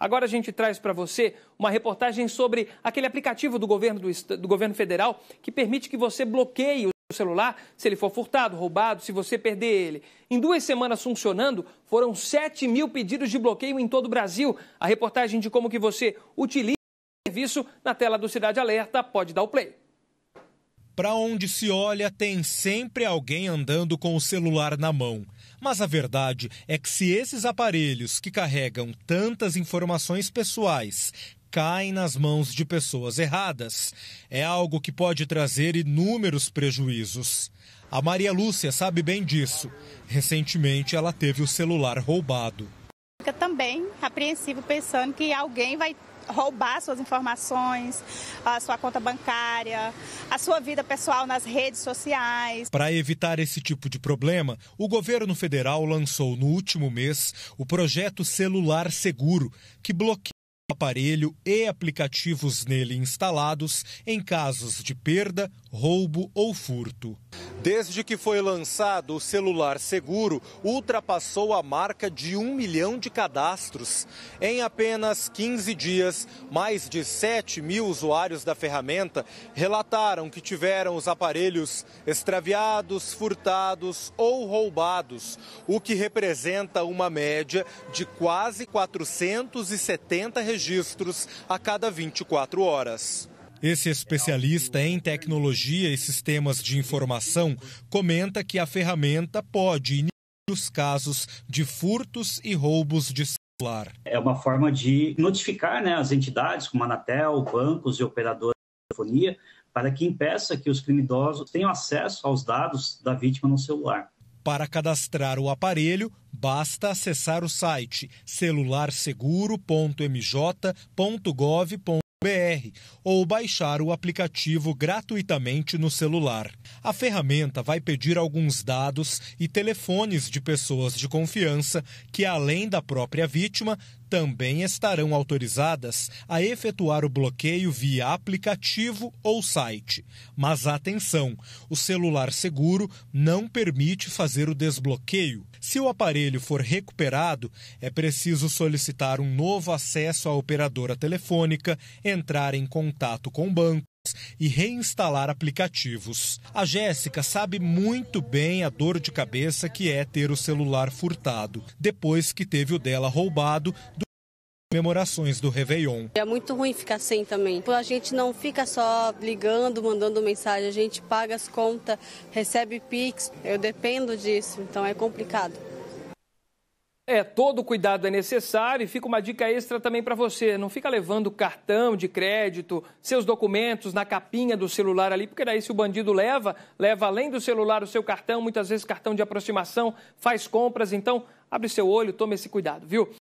Agora a gente traz para você uma reportagem sobre aquele aplicativo do governo, do, do governo federal que permite que você bloqueie o celular se ele for furtado, roubado, se você perder ele. Em duas semanas funcionando, foram 7 mil pedidos de bloqueio em todo o Brasil. A reportagem de como que você utiliza o serviço na tela do Cidade Alerta pode dar o play. Para onde se olha, tem sempre alguém andando com o celular na mão. Mas a verdade é que se esses aparelhos que carregam tantas informações pessoais caem nas mãos de pessoas erradas, é algo que pode trazer inúmeros prejuízos. A Maria Lúcia sabe bem disso. Recentemente, ela teve o celular roubado. Fica também apreensivo pensando que alguém vai roubar suas informações, a sua conta bancária, a sua vida pessoal nas redes sociais. Para evitar esse tipo de problema, o governo federal lançou no último mês o projeto Celular Seguro, que bloqueia aparelho e aplicativos nele instalados em casos de perda, roubo ou furto. Desde que foi lançado, o celular seguro ultrapassou a marca de um milhão de cadastros. Em apenas 15 dias, mais de 7 mil usuários da ferramenta relataram que tiveram os aparelhos extraviados, furtados ou roubados, o que representa uma média de quase 470 registros a cada 24 horas. Esse especialista em tecnologia e sistemas de informação comenta que a ferramenta pode inibir os casos de furtos e roubos de celular. É uma forma de notificar né, as entidades como a Anatel, bancos e operadores de telefonia para que impeça que os criminosos tenham acesso aos dados da vítima no celular. Para cadastrar o aparelho, basta acessar o site celularseguro.mj.gov.br br ou baixar o aplicativo gratuitamente no celular. A ferramenta vai pedir alguns dados e telefones de pessoas de confiança que, além da própria vítima, também estarão autorizadas a efetuar o bloqueio via aplicativo ou site. Mas atenção, o celular seguro não permite fazer o desbloqueio. Se o aparelho for recuperado, é preciso solicitar um novo acesso à operadora telefônica, entrar em contato com o banco e reinstalar aplicativos. A Jéssica sabe muito bem a dor de cabeça que é ter o celular furtado, depois que teve o dela roubado. Do comemorações do Réveillon. É muito ruim ficar sem também. A gente não fica só ligando, mandando mensagem, a gente paga as contas, recebe Pix. Eu dependo disso, então é complicado. É, todo cuidado é necessário e fica uma dica extra também para você. Não fica levando cartão de crédito, seus documentos na capinha do celular ali, porque daí se o bandido leva, leva além do celular o seu cartão, muitas vezes cartão de aproximação, faz compras, então abre seu olho, tome esse cuidado, viu?